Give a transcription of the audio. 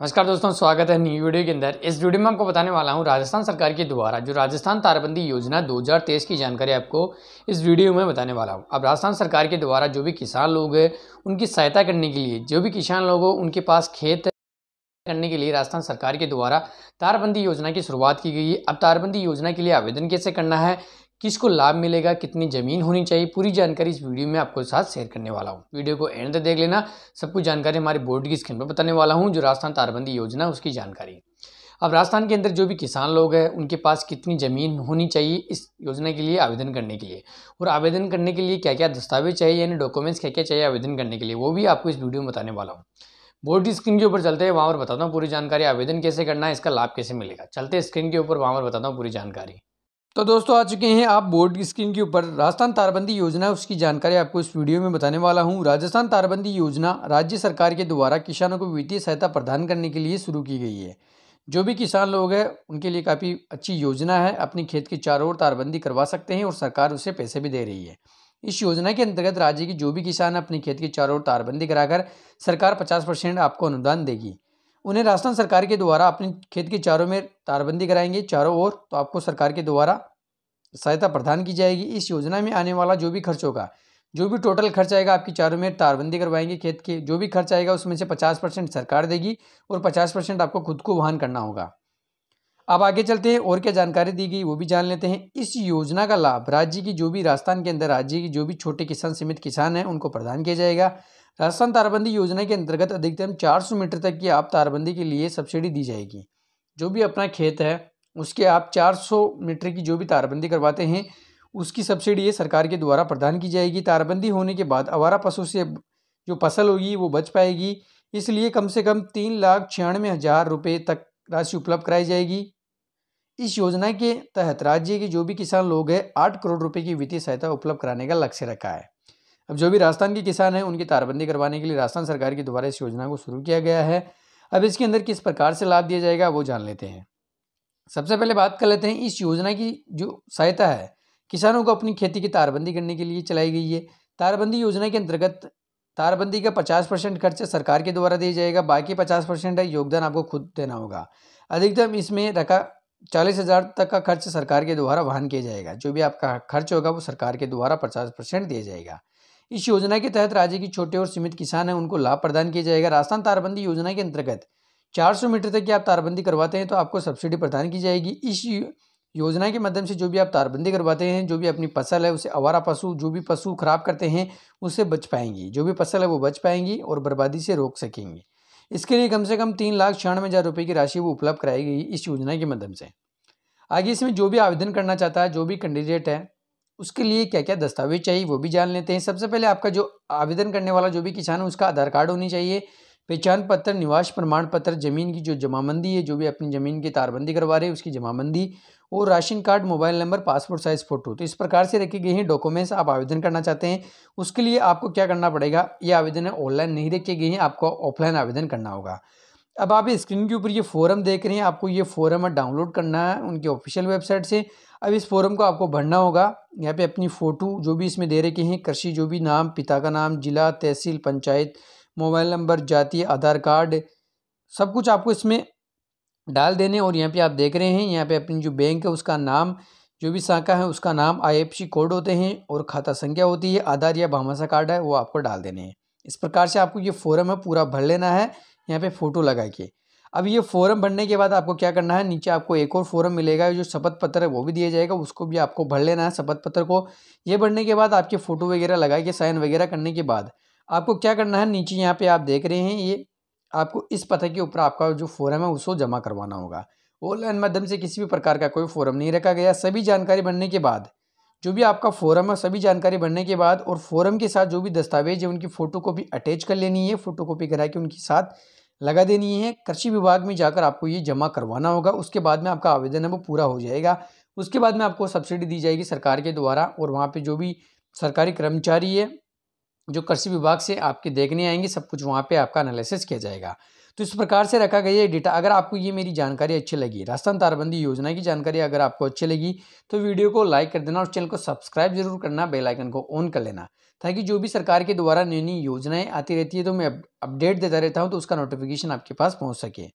नमस्कार दोस्तों स्वागत है न्यू वीडियो के अंदर इस वीडियो में आपको बताने वाला हूँ राजस्थान सरकार के द्वारा जो राजस्थान तारबंदी योजना 2023 की जानकारी आपको इस वीडियो में बताने वाला हूँ अब राजस्थान सरकार के द्वारा जो भी किसान लोग हैं उनकी सहायता करने के लिए जो भी किसान लोग हो उनके पास खेत करने के लिए राजस्थान सरकार के द्वारा तारबंदी योजना की शुरुआत की गई है अब तारबंदी योजना के लिए आवेदन कैसे करना है किसको लाभ मिलेगा कितनी ज़मीन होनी चाहिए पूरी जानकारी इस वीडियो में आपको साथ शेयर करने वाला हूँ वीडियो को एंड तक देख लेना सब कुछ जानकारी हमारे बोर्ड की स्क्रीन पर बताने वाला हूँ जो राजस्थान तारबंदी योजना उसकी जानकारी अब राजस्थान के अंदर जो भी किसान लोग हैं उनके पास कितनी ज़मीन होनी चाहिए इस योजना के लिए आवेदन करने के लिए और आवेदन करने के लिए क्या क्या दस्तावेज चाहिए यानी डॉक्यूमेंट्स क्या क्या चाहिए आवेदन करने के लिए वो भी आपको इस वीडियो में बताने वाला हूँ बोर्ड की स्क्रीन के ऊपर चलते हैं वहाँ पर बताता हूँ पूरी जानकारी आवेदन कैसे करना है इसका लाभ कैसे मिलेगा चलते स्क्रीन के ऊपर वहाँ पर बताता हूँ पूरी जानकारी तो दोस्तों आ चुके हैं आप बोर्ड स्क्रीन के ऊपर राजस्थान तारबंदी योजना उसकी जानकारी आपको इस वीडियो में बताने वाला हूं राजस्थान तारबंदी योजना राज्य सरकार के द्वारा किसानों को वित्तीय सहायता प्रदान करने के लिए शुरू की गई है जो भी किसान लोग हैं उनके लिए काफ़ी अच्छी योजना है अपनी खेत के चारों ओर तारबंदी करवा सकते हैं और सरकार उसे पैसे भी दे रही है इस योजना के अंतर्गत राज्य के जो भी किसान अपने खेत के चारों ओर तारबंदी कराकर सरकार पचास परसेंट आपको अनुदान देगी उन्हें राजस्थान सरकार के द्वारा अपने खेत के चारों में तारबंदी कराएंगे चारों ओर तो आपको सरकार के द्वारा सहायता प्रदान की जाएगी इस योजना में आने वाला जो भी खर्च होगा जो भी टोटल खर्च आएगा आपकी चारों में तारबंदी करवाएंगे खेत के जो भी खर्च आएगा उसमें से पचास परसेंट सरकार देगी और पचास परसेंट आपको खुद को वहन करना होगा अब आगे चलते हैं और क्या जानकारी दी गई वो भी जान लेते हैं इस योजना का लाभ राज्य की जो भी राजस्थान के अंदर राज्य की जो भी छोटे किसान सीमित किसान हैं उनको प्रदान किया जाएगा राजस्थान तारबंदी योजना के अंतर्गत अधिकतम 400 मीटर तक की आप तारबंदी के लिए सब्सिडी दी जाएगी जो भी अपना खेत है उसके आप 400 मीटर की जो भी तारबंदी करवाते हैं उसकी सब्सिडी ये सरकार के द्वारा प्रदान की जाएगी तारबंदी होने के बाद आवारा पशु से जो फसल होगी वो बच पाएगी इसलिए कम से कम तीन लाख छियानवे हज़ार रुपये तक राशि उपलब्ध कराई जाएगी इस योजना के तहत राज्य के जो भी किसान लोग हैं आठ करोड़ रुपये की वित्तीय सहायता उपलब्ध कराने का लक्ष्य रखा है अब जो भी राजस्थान के किसान हैं उनकी तारबंदी करवाने के लिए राजस्थान सरकार की दोबारा इस योजना को शुरू किया गया है अब इसके अंदर किस प्रकार से लाभ दिया जाएगा वो जान लेते हैं सबसे पहले बात कर लेते हैं इस योजना की जो सहायता है किसानों को अपनी खेती की तारबंदी करने के लिए चलाई गई है तारबंदी योजना के अंतर्गत तारबंदी का पचास परसेंट खर्च सरकार के द्वारा दिया जाएगा बाकी पचास परसेंट है योगदान आपको खुद देना होगा अधिकतम इसमें रखा चालीस हज़ार तक का खर्च सरकार के द्वारा वहन किया जाएगा जो भी आपका खर्च होगा वो सरकार के द्वारा पचास परसेंट दिया जाएगा इस योजना के तहत राज्य के छोटे और सीमित किसान हैं उनको लाभ प्रदान किया जाएगा राजस्थान तारबंदी योजना के अंतर्गत 400 मीटर तक की आप तारबंदी करवाते हैं तो आपको सब्सिडी प्रदान की जाएगी इस योजना के माध्यम से जो भी आप तारबंदी करवाते हैं जो भी अपनी फसल है उसे आवारा पशु जो भी पशु खराब करते हैं उससे बच पाएंगी जो भी फसल है वो बच पाएंगी और बर्बादी से रोक सकेंगे इसके लिए कम से कम तीन लाख छियानवे हज़ार रुपये की राशि वो उपलब्ध कराई गई इस योजना के माध्यम से आगे इसमें जो भी आवेदन करना चाहता है जो भी कैंडिडेट है उसके लिए क्या क्या दस्तावेज चाहिए वो भी जान लेते हैं सबसे पहले आपका जो आवेदन करने वाला जो भी किसान है उसका आधार कार्ड होनी चाहिए पहचान पत्र निवास प्रमाण पत्र ज़मीन की जो जमाबंदी है जो भी अपनी ज़मीन की तारबंदी करवा रहे हैं उसकी जमाबंदी और ration card mobile number passport size photo तो इस प्रकार से रखे गए हैं डॉक्यूमेंट्स आप आवेदन करना चाहते हैं उसके लिए आपको क्या करना पड़ेगा ये आवेदन ऑनलाइन नहीं रखे गए हैं आपको ऑफलाइन आवेदन करना होगा अब आप स्क्रीन के ऊपर ये फोरम देख रहे हैं आपको ये फोरम डाउनलोड करना है उनके ऑफिशियल वेबसाइट से अब इस फोरम को आपको भरना होगा यहाँ पे अपनी फ़ोटो जो भी इसमें दे रखे हैं कृषि जो भी नाम पिता का नाम जिला तहसील पंचायत मोबाइल नंबर जाति आधार कार्ड सब कुछ आपको इसमें डाल देने और यहाँ पे आप देख रहे हैं यहाँ पे अपनी जो बैंक है उसका नाम जो भी शाखा है उसका नाम आई कोड होते हैं और खाता संख्या होती है आधार या भामासा कार्ड है वो आपको डाल देने हैं इस प्रकार से आपको ये फॉरम है पूरा भर लेना है यहाँ पे फ़ोटो लगा के अब ये फॉर्म भरने के बाद आपको क्या करना है नीचे आपको एक और फॉर्म मिलेगा जो शपथ पत्र है वो भी दिया जाएगा उसको भी आपको भर लेना है शपथ पत्र को ये भरने के बाद आपके फ़ोटो वगैरह लगा के साइन वगैरह करने के बाद आपको क्या करना है नीचे यहाँ पे आप देख रहे हैं ये आपको इस पत्र के ऊपर आपका जो फॉर्म है उसको जमा करवाना होगा ऑनलाइन माध्यम से किसी भी प्रकार का कोई फॉरम नहीं रखा गया सभी जानकारी भरने के बाद जो भी आपका फॉरम है सभी जानकारी भरने के बाद और फॉरम के साथ जो भी दस्तावेज है उनकी फ़ोटो कॉपी अटैच कर लेनी है फ़ोटो कॉपी करा के उनके साथ लगा देनी है कृषि विभाग में जाकर आपको ये जमा करवाना होगा उसके बाद में आपका आवेदन है वो पूरा हो जाएगा उसके बाद में आपको सब्सिडी दी जाएगी सरकार के द्वारा और वहाँ पर जो भी सरकारी कर्मचारी है जो कृषि विभाग से आपके देखने आएंगे सब कुछ वहाँ पे आपका एनालिसिस किया जाएगा तो इस प्रकार से रखा गया ये डेटा अगर आपको ये मेरी जानकारी अच्छी लगी राजस्थान तारबंदी योजना की जानकारी अगर आपको अच्छी लगी तो वीडियो को लाइक कर देना और चैनल को सब्सक्राइब जरूर करना बेलाइकन को ऑन कर लेना ताकि जो भी सरकार के द्वारा नई नई योजनाएँ आती रहती है तो मैं अपडेट देता रहता हूँ तो उसका नोटिफिकेशन आपके पास पहुँच सके